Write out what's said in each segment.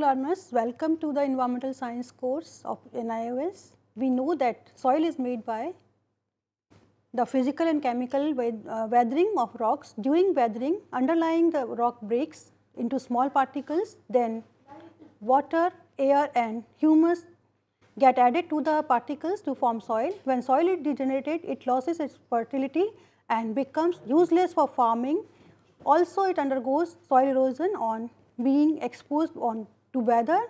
learners, welcome to the environmental science course of NIOS. We know that soil is made by the physical and chemical uh, weathering of rocks. During weathering, underlying the rock breaks into small particles, then water, air and humus get added to the particles to form soil. When soil is degenerated, it loses its fertility and becomes useless for farming. Also, it undergoes soil erosion on being exposed on to weather.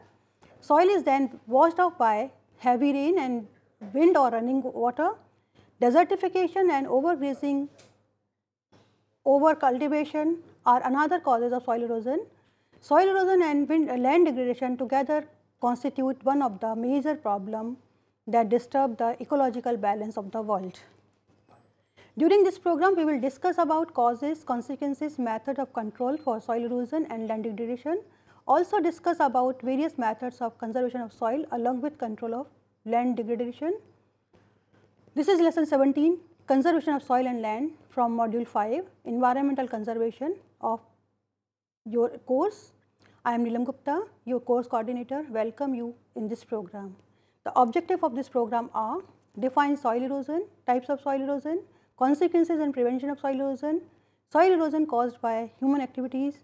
Soil is then washed off by heavy rain and wind or running water. Desertification and overgrazing, overcultivation are another causes of soil erosion. Soil erosion and wind, uh, land degradation together constitute one of the major problems that disturb the ecological balance of the world. During this program, we will discuss about causes, consequences, method of control for soil erosion and land degradation also discuss about various methods of conservation of soil along with control of land degradation. This is lesson 17 conservation of soil and land from module 5 environmental conservation of your course. I am Nilam Gupta, your course coordinator, welcome you in this program. The objective of this program are define soil erosion, types of soil erosion, consequences and prevention of soil erosion, soil erosion caused by human activities,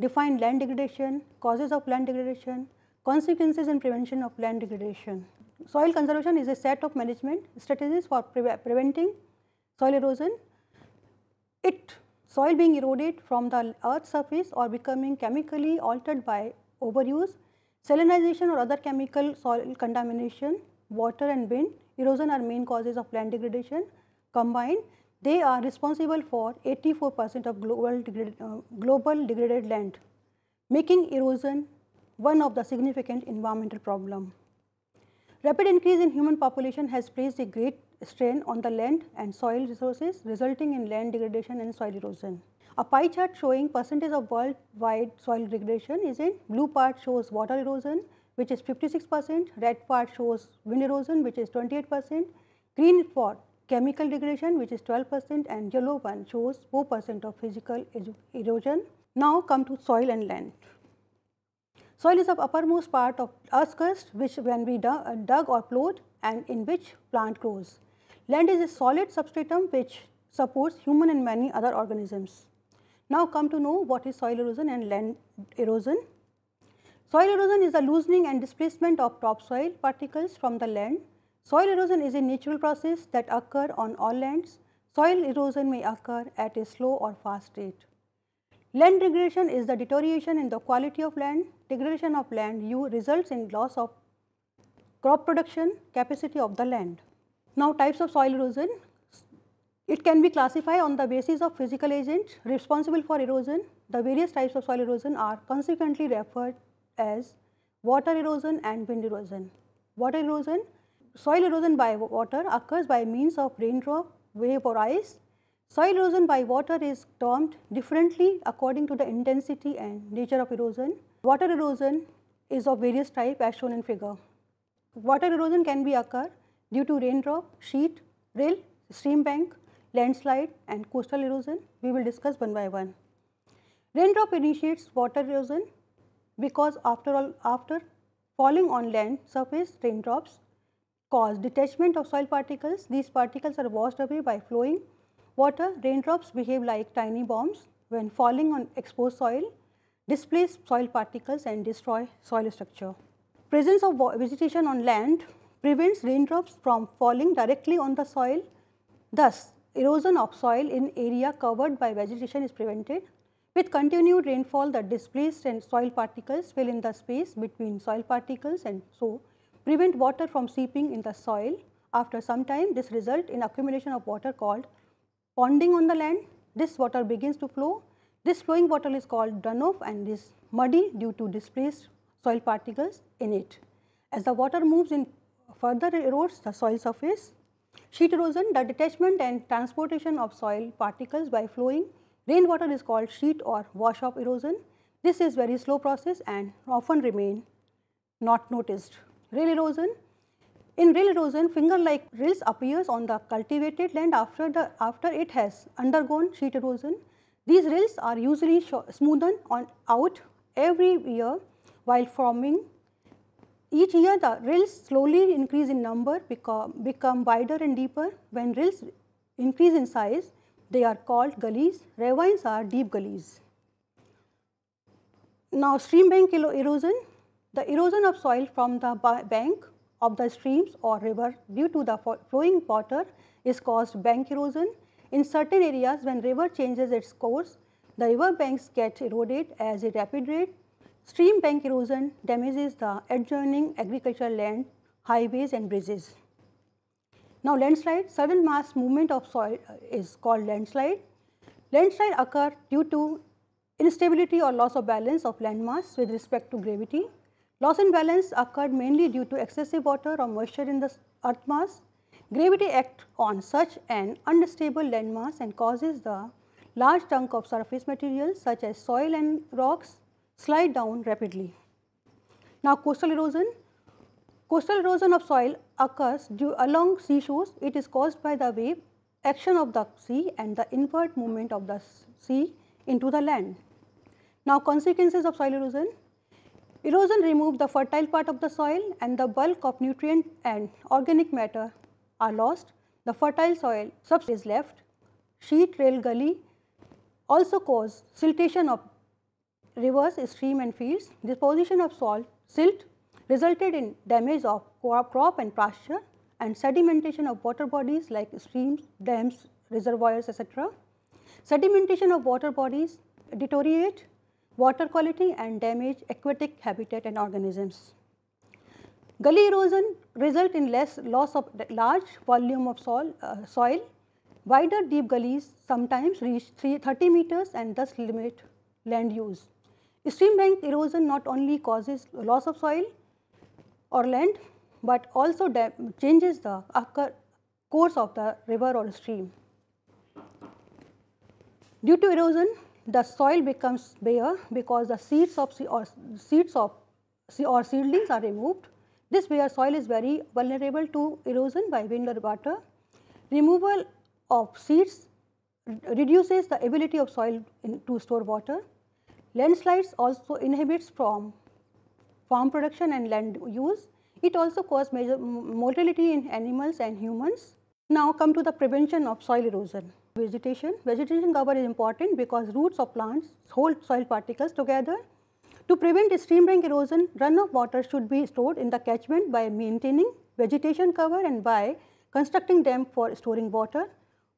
define land degradation, causes of land degradation, consequences and prevention of land degradation. Soil conservation is a set of management strategies for pre preventing soil erosion. It soil being eroded from the earth surface or becoming chemically altered by overuse, salinization or other chemical soil contamination, water and wind erosion are main causes of land degradation combined. They are responsible for 84 percent of global degraded, uh, global degraded land, making erosion one of the significant environmental problem. Rapid increase in human population has placed a great strain on the land and soil resources resulting in land degradation and soil erosion. A pie chart showing percentage of worldwide soil degradation is in blue part shows water erosion which is 56 percent, red part shows wind erosion which is 28 percent, green part Chemical degradation which is 12% and yellow one shows 4% of physical erosion. Now come to soil and land. Soil is the uppermost part of earth crust which when we uh, dug or plowed and in which plant grows. Land is a solid substratum which supports human and many other organisms. Now come to know what is soil erosion and land erosion. Soil erosion is the loosening and displacement of topsoil particles from the land Soil erosion is a natural process that occur on all lands. Soil erosion may occur at a slow or fast rate. Land degradation is the deterioration in the quality of land. Degradation of land U results in loss of crop production capacity of the land. Now types of soil erosion, it can be classified on the basis of physical agents responsible for erosion. The various types of soil erosion are consequently referred as water erosion and wind erosion. Water erosion soil erosion by water occurs by means of raindrop, wave or ice. Soil erosion by water is termed differently according to the intensity and nature of erosion. Water erosion is of various type as shown in figure. Water erosion can be occur due to raindrop, sheet, rill, stream bank, landslide and coastal erosion. We will discuss one by one. Raindrop initiates water erosion because after all after falling on land surface raindrops cause detachment of soil particles. These particles are washed away by flowing water. Raindrops behave like tiny bombs when falling on exposed soil, displace soil particles and destroy soil structure. Presence of vegetation on land prevents raindrops from falling directly on the soil. Thus, erosion of soil in area covered by vegetation is prevented. With continued rainfall, the displaced and soil particles fill in the space between soil particles and so prevent water from seeping in the soil. After some time, this result in accumulation of water called ponding on the land. This water begins to flow. This flowing water is called runoff and is muddy due to displaced soil particles in it. As the water moves in further erodes the soil surface. Sheet erosion, the detachment and transportation of soil particles by flowing rainwater is called sheet or wash off erosion. This is very slow process and often remain not noticed. Rill erosion. In rill erosion, finger-like rills appears on the cultivated land after, the, after it has undergone sheet erosion. These rills are usually smoothed on out every year while forming. Each year the rills slowly increase in number, become, become wider and deeper. When rills increase in size, they are called gullies. Ravines are deep gullies. Now stream bank erosion the erosion of soil from the bank of the streams or river due to the flowing water is caused bank erosion. In certain areas when river changes its course, the river banks get eroded as a rapid rate. Stream bank erosion damages the adjoining agricultural land, highways and bridges. Now landslide, sudden mass movement of soil uh, is called landslide. Landslide occur due to instability or loss of balance of landmass with respect to gravity. Loss in balance occurred mainly due to excessive water or moisture in the earth mass. Gravity acts on such an unstable land mass and causes the large chunk of surface material such as soil and rocks slide down rapidly. Now coastal erosion. Coastal erosion of soil occurs due along seashores. It is caused by the wave action of the sea and the inward movement of the sea into the land. Now consequences of soil erosion. Erosion removes the fertile part of the soil and the bulk of nutrient and organic matter are lost. The fertile soil substrate is left. Sheet rail gully also cause siltation of rivers, stream and fields. Disposition of salt, silt resulted in damage of crop and pasture and sedimentation of water bodies like streams, dams, reservoirs, etc. Sedimentation of water bodies deteriorate water quality and damage aquatic habitat and organisms. Gully erosion result in less loss of large volume of soil, uh, soil. Wider deep gullies sometimes reach 30 meters and thus limit land use. Stream bank erosion not only causes loss of soil or land, but also changes the course of the river or stream. Due to erosion, the soil becomes bare because the seeds of or seeds of or seedlings are removed. This bare soil is very vulnerable to erosion by wind or water. Removal of seeds reduces the ability of soil in, to store water. Landslides also inhibits from farm production and land use. It also causes major mortality in animals and humans. Now come to the prevention of soil erosion vegetation. Vegetation cover is important because roots of plants hold soil particles together. To prevent streambank erosion, runoff water should be stored in the catchment by maintaining vegetation cover and by constructing dams for storing water.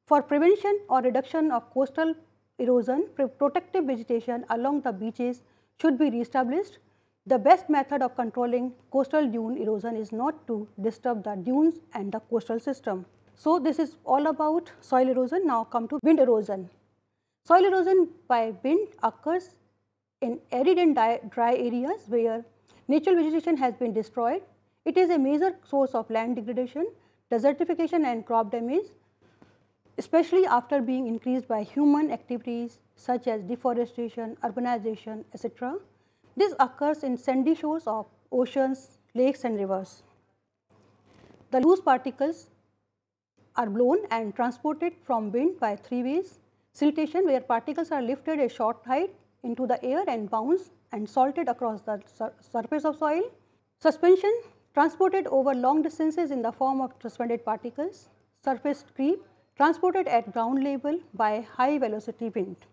For prevention or reduction of coastal erosion, protective vegetation along the beaches should be reestablished. The best method of controlling coastal dune erosion is not to disturb the dunes and the coastal system. So, this is all about soil erosion. Now, come to wind erosion. Soil erosion by wind occurs in arid and dry areas where natural vegetation has been destroyed. It is a major source of land degradation, desertification and crop damage, especially after being increased by human activities such as deforestation, urbanization, etc. This occurs in sandy shores of oceans, lakes and rivers. The loose particles are blown and transported from wind by three ways. Siltation where particles are lifted a short height into the air and bounce and salted across the sur surface of soil. Suspension transported over long distances in the form of suspended particles. Surface creep transported at ground level by high velocity wind.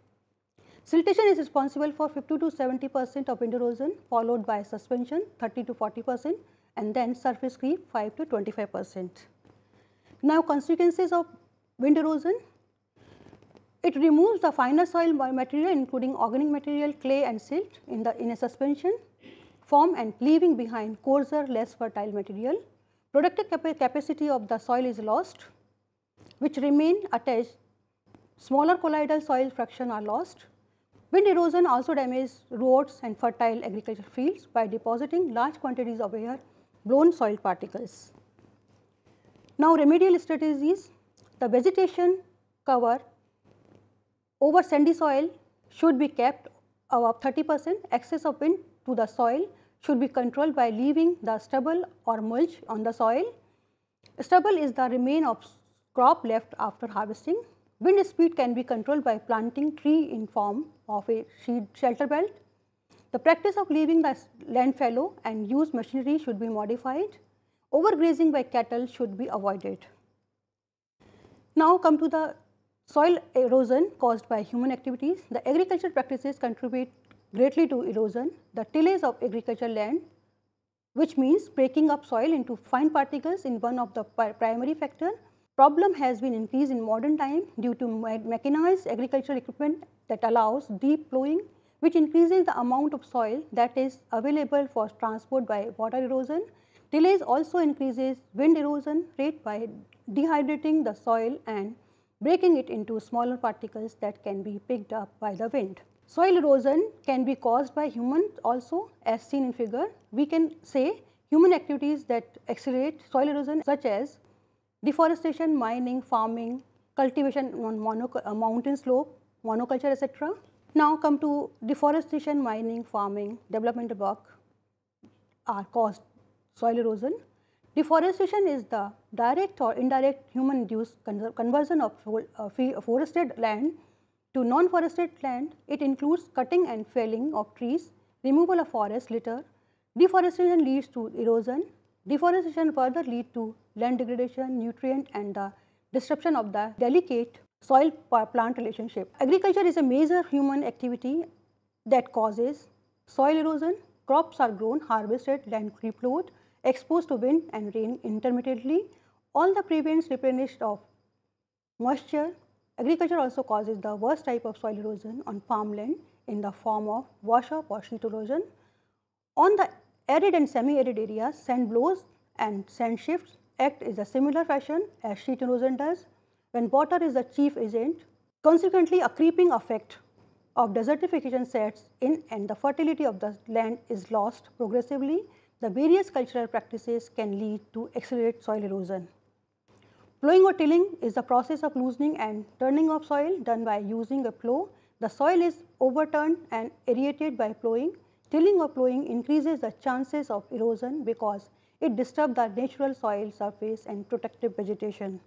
Siltation is responsible for 50 to 70 percent of wind erosion followed by suspension 30 to 40 percent and then surface creep 5 to 25 percent. Now consequences of wind erosion, it removes the finer soil material including organic material, clay and silt in the in a suspension form and leaving behind coarser, less fertile material. Productive capa capacity of the soil is lost which remain attached, smaller colloidal soil fraction are lost. Wind erosion also damages roads and fertile agricultural fields by depositing large quantities of air blown soil particles. Now remedial strategies, the vegetation cover over sandy soil should be kept above 30 percent, excess of wind to the soil should be controlled by leaving the stubble or mulch on the soil. Stubble is the remain of crop left after harvesting. Wind speed can be controlled by planting tree in form of a shade shelter belt. The practice of leaving the land fallow and use machinery should be modified. Overgrazing by cattle should be avoided. Now come to the soil erosion caused by human activities. The agricultural practices contribute greatly to erosion. The tillage of agricultural land which means breaking up soil into fine particles in one of the primary factor. Problem has been increased in modern time due to mechanized agricultural equipment that allows deep plowing which increases the amount of soil that is available for transport by water erosion Delays also increases wind erosion rate by dehydrating the soil and breaking it into smaller particles that can be picked up by the wind. Soil erosion can be caused by humans also as seen in figure. We can say human activities that accelerate soil erosion such as deforestation, mining, farming, cultivation on mono, uh, mountain slope, monoculture etc. Now come to deforestation, mining, farming, development work are caused soil erosion. Deforestation is the direct or indirect human induced conversion of uh, uh, forested land to non-forested land. It includes cutting and felling of trees, removal of forest litter. Deforestation leads to erosion. Deforestation further leads to land degradation, nutrient and the disruption of the delicate soil plant relationship. Agriculture is a major human activity that causes soil erosion, crops are grown, harvested, land replowed, exposed to wind and rain intermittently. All the prevents replenished of moisture. Agriculture also causes the worst type of soil erosion on farmland in the form of wash-up or sheet erosion. On the arid and semi-arid areas, sand blows and sand shifts act in a similar fashion as sheet erosion does when water is the chief agent. Consequently, a creeping effect of desertification sets in and the fertility of the land is lost progressively the various cultural practices can lead to accelerate soil erosion. Plowing or tilling is the process of loosening and turning of soil done by using a plow. The soil is overturned and aerated by plowing. Tilling or plowing increases the chances of erosion because it disturbs the natural soil surface and protective vegetation.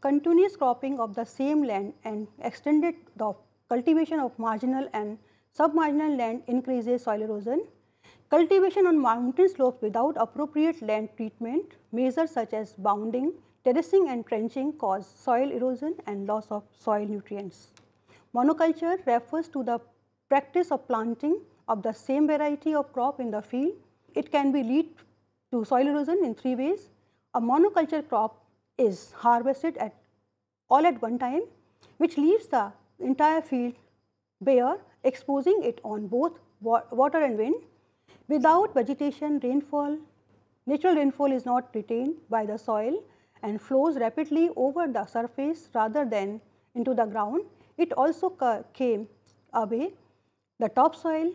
Continuous cropping of the same land and extended the cultivation of marginal and submarginal land increases soil erosion. Cultivation on mountain slopes without appropriate land treatment, measures such as bounding, terracing and trenching cause soil erosion and loss of soil nutrients. Monoculture refers to the practice of planting of the same variety of crop in the field. It can be lead to soil erosion in three ways. A monoculture crop is harvested at all at one time which leaves the entire field bare exposing it on both water and wind. Without vegetation, rainfall, natural rainfall is not retained by the soil and flows rapidly over the surface rather than into the ground. It also came away the topsoil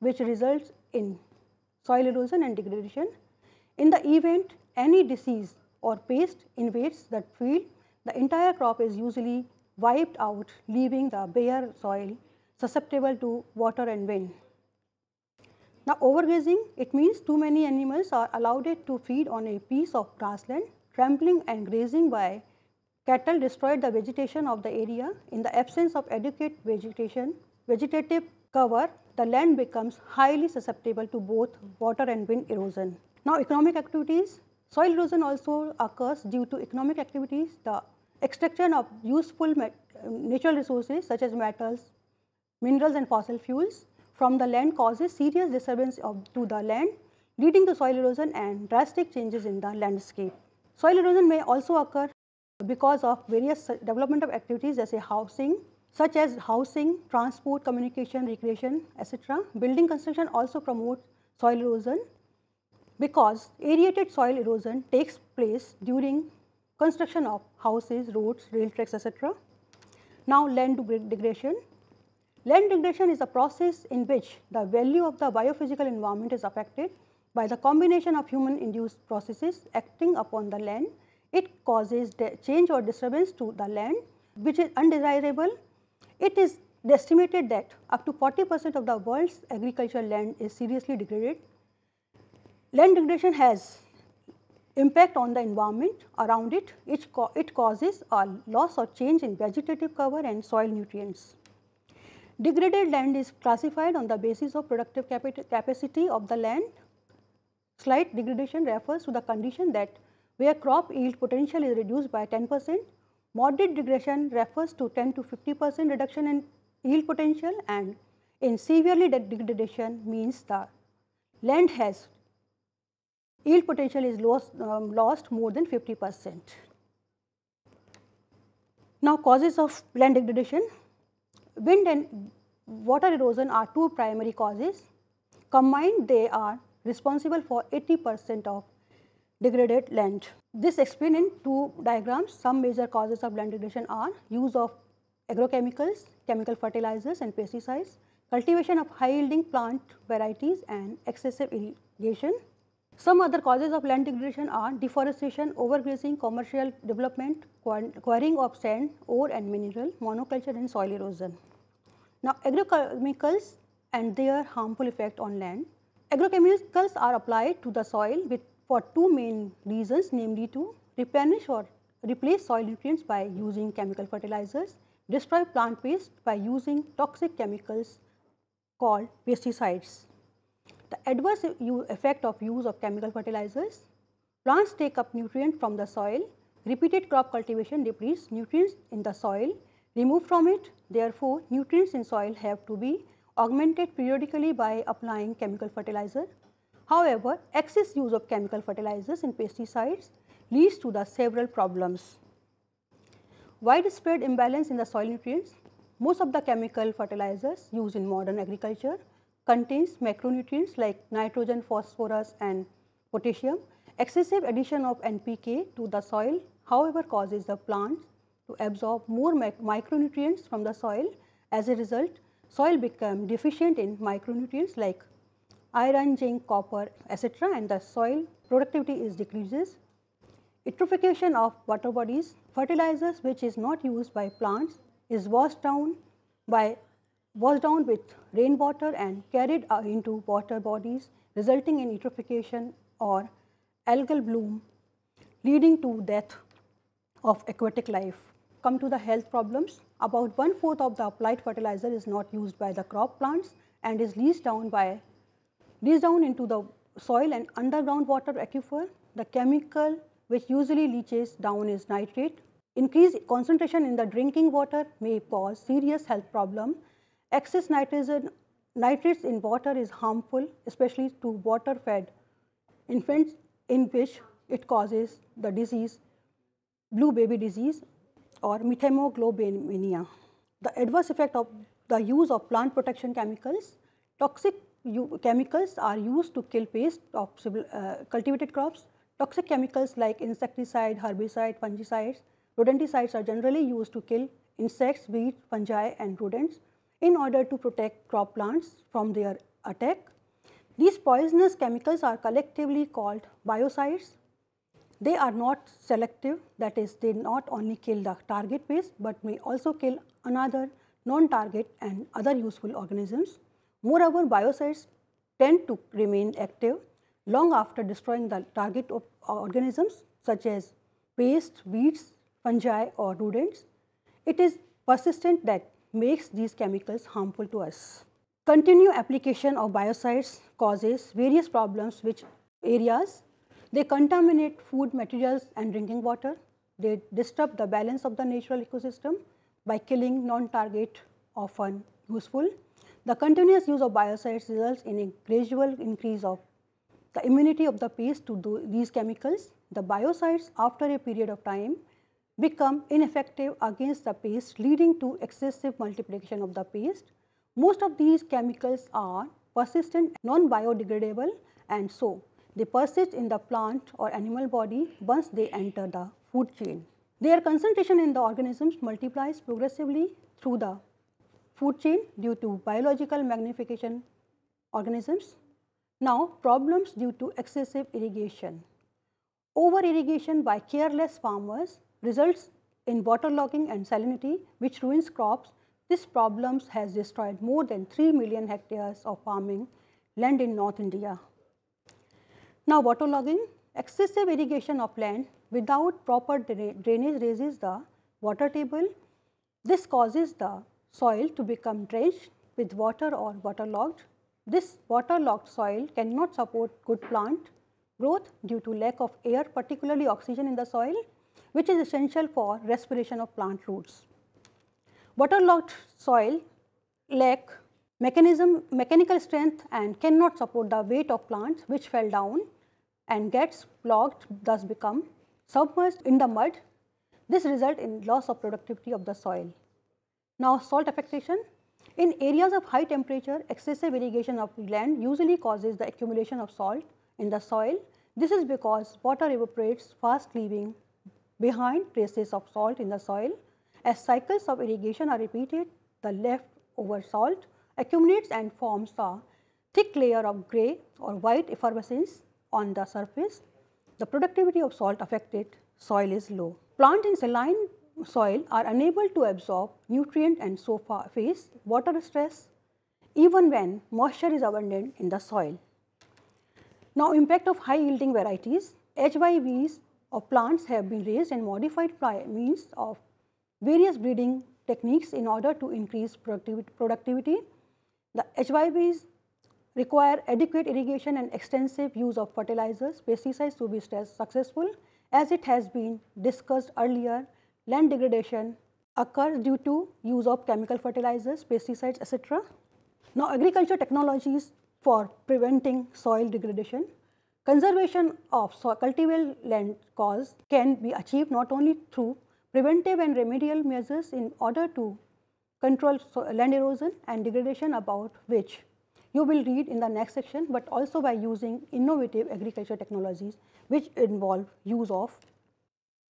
which results in soil erosion and degradation. In the event any disease or pest invades that field, the entire crop is usually wiped out leaving the bare soil susceptible to water and wind. Now overgrazing, it means too many animals are allowed to feed on a piece of grassland. Trampling and grazing by cattle destroy the vegetation of the area. In the absence of adequate vegetation, vegetative cover, the land becomes highly susceptible to both water and wind erosion. Now economic activities, soil erosion also occurs due to economic activities, the extraction of useful um, natural resources such as metals, minerals and fossil fuels from the land causes serious disturbance of, to the land leading to soil erosion and drastic changes in the landscape. Soil erosion may also occur because of various development of activities as a housing such as housing, transport, communication, recreation, etc. Building construction also promotes soil erosion because aerated soil erosion takes place during construction of houses, roads, rail tracks, etc. Now land degradation. Land degradation is a process in which the value of the biophysical environment is affected by the combination of human induced processes acting upon the land. It causes change or disturbance to the land which is undesirable. It is estimated that up to 40 percent of the world's agricultural land is seriously degraded. Land degradation has impact on the environment around it, it, it causes a loss or change in vegetative cover and soil nutrients. Degraded land is classified on the basis of productive capacity of the land. Slight degradation refers to the condition that where crop yield potential is reduced by 10 percent. Moderate degradation refers to 10 to 50 percent reduction in yield potential and in severely degradation means the land has yield potential is lost, um, lost more than 50 percent. Now causes of land degradation Wind and water erosion are two primary causes. Combined, they are responsible for 80 percent of degraded land. This explained in two diagrams. Some major causes of land degradation are use of agrochemicals, chemical fertilizers and pesticides, cultivation of high yielding plant varieties and excessive irrigation. Some other causes of land degradation are deforestation, overgrazing, commercial development, quarrying of sand, ore and mineral, monoculture and soil erosion. Now agrochemicals and their harmful effect on land. Agrochemicals are applied to the soil with, for two main reasons namely to replenish or replace soil nutrients by using chemical fertilizers, destroy plant waste by using toxic chemicals called pesticides. The adverse effect of use of chemical fertilizers, plants take up nutrients from the soil, repeated crop cultivation depletes nutrients in the soil, removed from it, therefore nutrients in soil have to be augmented periodically by applying chemical fertilizer. However, excess use of chemical fertilizers and pesticides leads to the several problems. Widespread imbalance in the soil nutrients. Most of the chemical fertilizers used in modern agriculture contains macronutrients like nitrogen, phosphorus and potassium. Excessive addition of NPK to the soil however causes the plants to absorb more micronutrients from the soil. As a result, soil become deficient in micronutrients like iron, zinc, copper, etc. and the soil productivity is decreases. Eutrophication of water bodies, fertilizers which is not used by plants is washed down by was down with rainwater and carried uh, into water bodies, resulting in eutrophication or algal bloom, leading to death of aquatic life. Come to the health problems. About one-fourth of the applied fertilizer is not used by the crop plants and is leached down, by, leached down into the soil and underground water aquifer. The chemical which usually leaches down is nitrate. Increased concentration in the drinking water may cause serious health problem Excess nitrates in water is harmful, especially to water-fed infants in which it causes the disease, blue baby disease or methemoglobinemia. The adverse effect of the use of plant protection chemicals, toxic chemicals are used to kill pests of uh, cultivated crops. Toxic chemicals like insecticide, herbicide, fungicides, rodenticides are generally used to kill insects, weeds, fungi and rodents in order to protect crop plants from their attack. These poisonous chemicals are collectively called biocides. They are not selective that is they not only kill the target pest but may also kill another non-target and other useful organisms. Moreover, biocides tend to remain active long after destroying the target organisms such as pests, weeds, fungi or rodents. It is persistent that makes these chemicals harmful to us. Continued application of biocides causes various problems which areas they contaminate food materials and drinking water, they disturb the balance of the natural ecosystem by killing non-target often useful. The continuous use of biocides results in a gradual increase of the immunity of the pest to these chemicals. The biocides after a period of time become ineffective against the pest, leading to excessive multiplication of the pest. Most of these chemicals are persistent, non-biodegradable and so they persist in the plant or animal body once they enter the food chain. Their concentration in the organisms multiplies progressively through the food chain due to biological magnification organisms. Now problems due to excessive irrigation. Over irrigation by careless farmers results in waterlogging and salinity, which ruins crops. This problem has destroyed more than 3 million hectares of farming land in North India. Now, waterlogging, excessive irrigation of land without proper drainage raises the water table. This causes the soil to become drenched with water or waterlogged. This waterlogged soil cannot support good plant growth due to lack of air, particularly oxygen in the soil which is essential for respiration of plant roots. Waterlogged soil lack mechanism, mechanical strength and cannot support the weight of plants which fell down and gets blocked, thus become submerged in the mud. This result in loss of productivity of the soil. Now salt affectation. In areas of high temperature, excessive irrigation of land usually causes the accumulation of salt in the soil. This is because water evaporates fast leaving behind traces of salt in the soil. As cycles of irrigation are repeated, the leftover salt accumulates and forms a thick layer of grey or white effervescence on the surface. The productivity of salt affected soil is low. Plant in saline soil are unable to absorb nutrient and so far face water stress even when moisture is abundant in the soil. Now impact of high yielding varieties, HYVs of plants have been raised and modified by means of various breeding techniques in order to increase productivity. The HYBs require adequate irrigation and extensive use of fertilizers, pesticides to be successful. As it has been discussed earlier, land degradation occurs due to use of chemical fertilizers, pesticides, etc. Now, agriculture technologies for preventing soil degradation. Conservation of soil cultivable land cause can be achieved not only through preventive and remedial measures in order to control land erosion and degradation about which you will read in the next section, but also by using innovative agriculture technologies which involve use of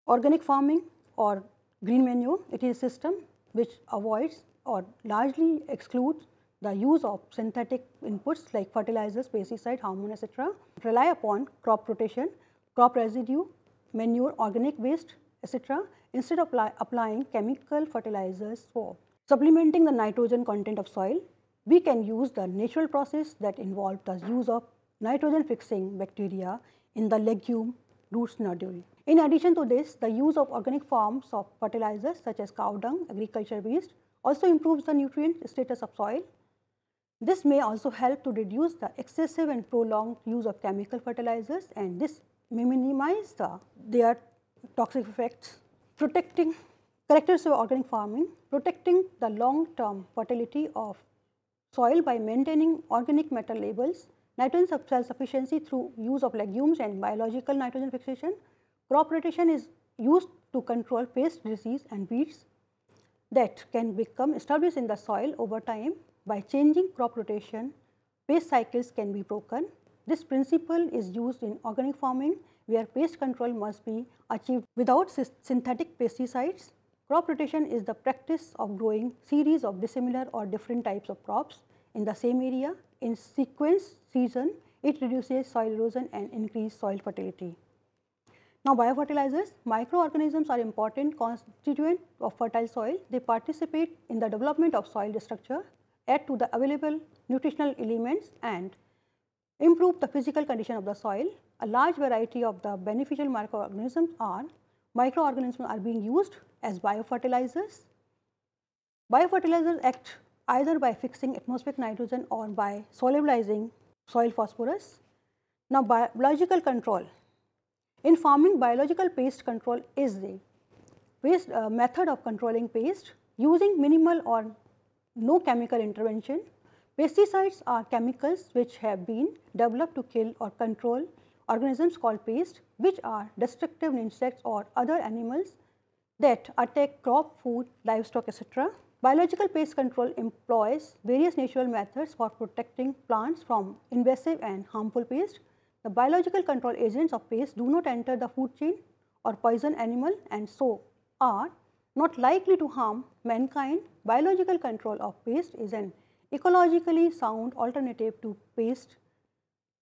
organic farming or green manure. It is a system which avoids or largely excludes the use of synthetic inputs like fertilizers, pesticide, hormone, etc. rely upon crop rotation, crop residue, manure, organic waste, etc. instead of applying chemical fertilizers for supplementing the nitrogen content of soil. We can use the natural process that involves the use of nitrogen fixing bacteria in the legume roots nodule. In addition to this, the use of organic forms of fertilizers such as cow dung, agriculture waste also improves the nutrient status of soil this may also help to reduce the excessive and prolonged use of chemical fertilizers and this may minimize the, their toxic effects. Protecting characteristics of organic farming, protecting the long-term fertility of soil by maintaining organic matter labels, nitrogen self-sufficiency through use of legumes and biological nitrogen fixation, crop rotation is used to control pest disease and weeds that can become established in the soil over time by changing crop rotation, pest cycles can be broken. This principle is used in organic farming where pest control must be achieved without synthetic pesticides. Crop rotation is the practice of growing series of dissimilar or different types of crops in the same area in sequence season. It reduces soil erosion and increases soil fertility. Now biofertilizers, microorganisms are important constituent of fertile soil. They participate in the development of soil structure add to the available nutritional elements and improve the physical condition of the soil. A large variety of the beneficial microorganisms are microorganisms are being used as biofertilizers. Biofertilizers act either by fixing atmospheric nitrogen or by solubilizing soil phosphorus. Now, biological control. In farming, biological pest control is the waste, uh, method of controlling pest using minimal or no chemical intervention. Pesticides are chemicals which have been developed to kill or control organisms called pests which are destructive insects or other animals that attack crop, food, livestock etc. Biological pest control employs various natural methods for protecting plants from invasive and harmful pests. The biological control agents of pests do not enter the food chain or poison animal and so are not likely to harm mankind, biological control of pests is an ecologically sound alternative to pest,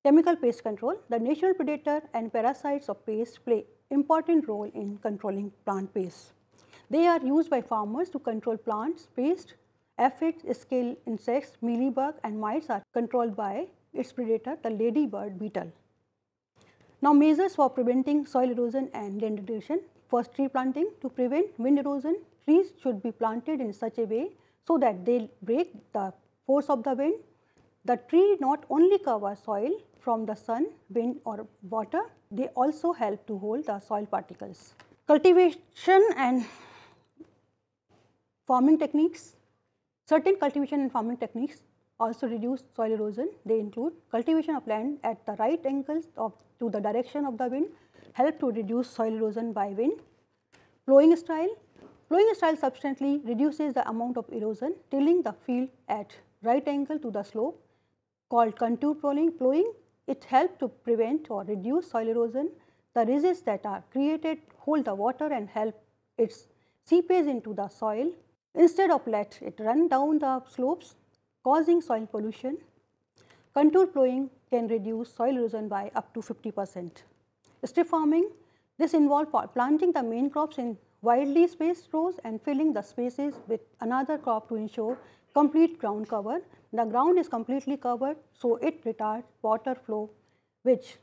chemical pest control. The natural predator and parasites of pests play important role in controlling plant pests. They are used by farmers to control plants, pests, aphids, scale insects, mealybug and mites are controlled by its predator, the ladybird beetle. Now measures for preventing soil erosion and degradation. First tree planting to prevent wind erosion, trees should be planted in such a way so that they break the force of the wind. The tree not only cover soil from the sun, wind or water, they also help to hold the soil particles. Cultivation and farming techniques. Certain cultivation and farming techniques also reduce soil erosion. They include cultivation of land at the right angles of, to the direction of the wind help to reduce soil erosion by wind. Plowing style, plowing style substantially reduces the amount of erosion tilling the field at right angle to the slope called contour plowing. plowing it helps to prevent or reduce soil erosion. The ridges that are created hold the water and help its seepage into the soil instead of let it run down the slopes causing soil pollution. Contour plowing can reduce soil erosion by up to 50 percent. Strip farming, this involves planting the main crops in widely spaced rows and filling the spaces with another crop to ensure complete ground cover. The ground is completely covered, so it retards water flow, which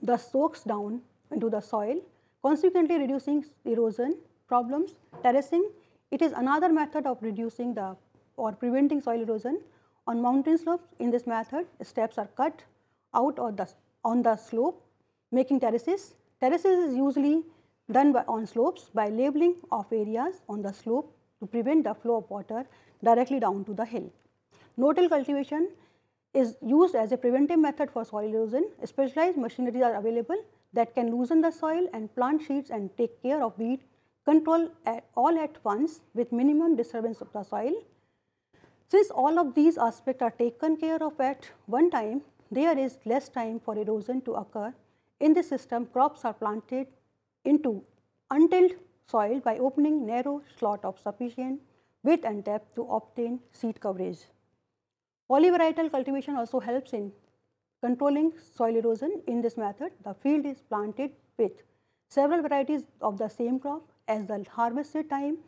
thus soaks down into the soil, consequently reducing erosion problems. Terracing, it is another method of reducing the or preventing soil erosion. On mountain slopes, in this method, steps are cut out or the, on the slope making terraces. Terraces is usually done by, on slopes by labeling of areas on the slope to prevent the flow of water directly down to the hill. No-till cultivation is used as a preventive method for soil erosion. Specialized machineries are available that can loosen the soil and plant sheets and take care of weed control at all at once with minimum disturbance of the soil. Since all of these aspects are taken care of at one time, there is less time for erosion to occur in this system, crops are planted into untilled soil by opening narrow slot of sufficient width and depth to obtain seed coverage. Polyvarietal cultivation also helps in controlling soil erosion. In this method, the field is planted with several varieties of the same crop as the harvested time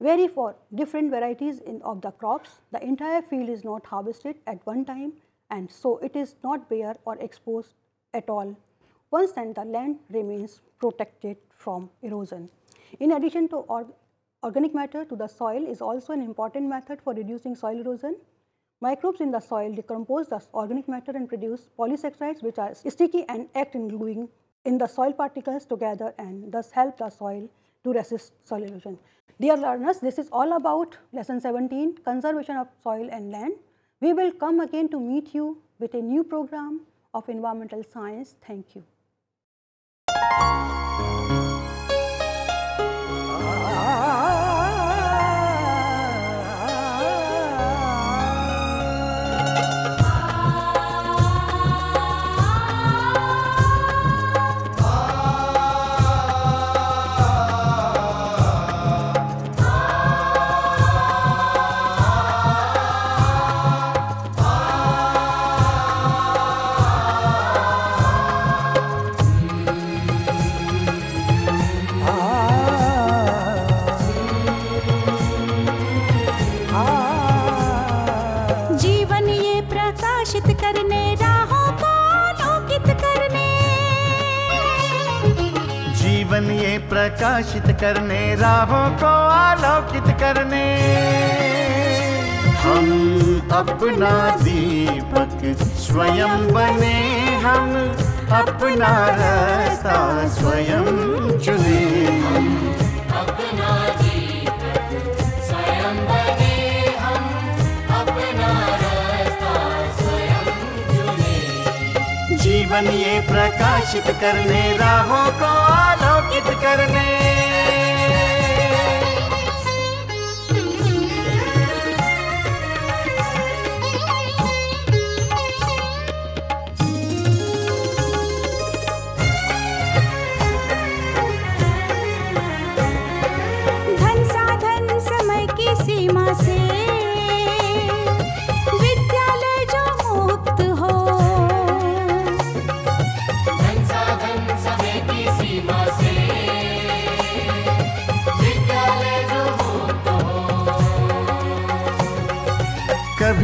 vary for different varieties in, of the crops. The entire field is not harvested at one time and so it is not bare or exposed at all once then the land remains protected from erosion. In addition to organic matter to the soil is also an important method for reducing soil erosion. Microbes in the soil decompose the organic matter and produce polysaccharides which are sticky and act in gluing in the soil particles together and thus help the soil to resist soil erosion. Dear learners, this is all about lesson 17, conservation of soil and land. We will come again to meet you with a new program of environmental science. Thank you. Thank you. करने राहों को आलोकित करने हम अपना दीपक स्वयं बने हम अपना रास्ता स्वयं चुने स्वयं चुने जीवन ये प्रकाशित करने राहों को आलोकित करने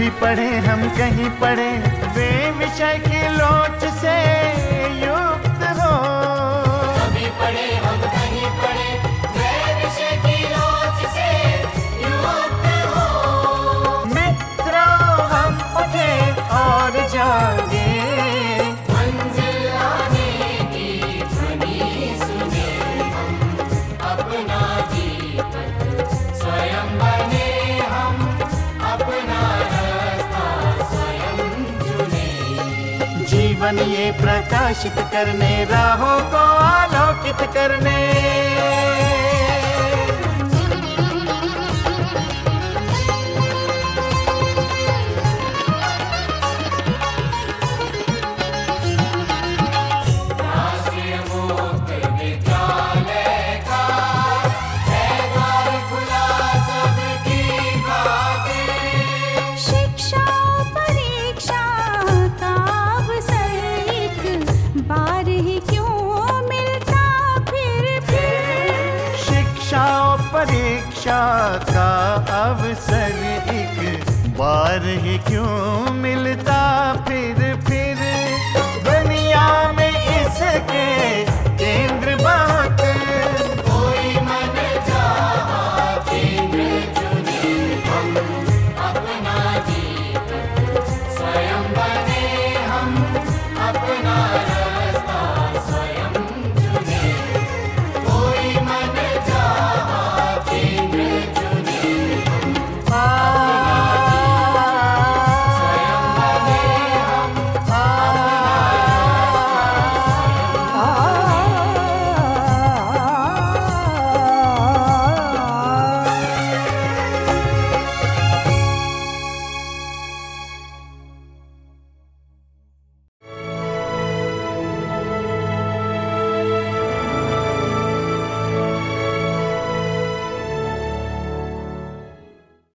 भी पढ़े हम कहीं पढ़े वे विषय प्रकाशित करने राहों को आलोकित करने का अवसर एक बार ही क्यों मिलता फिर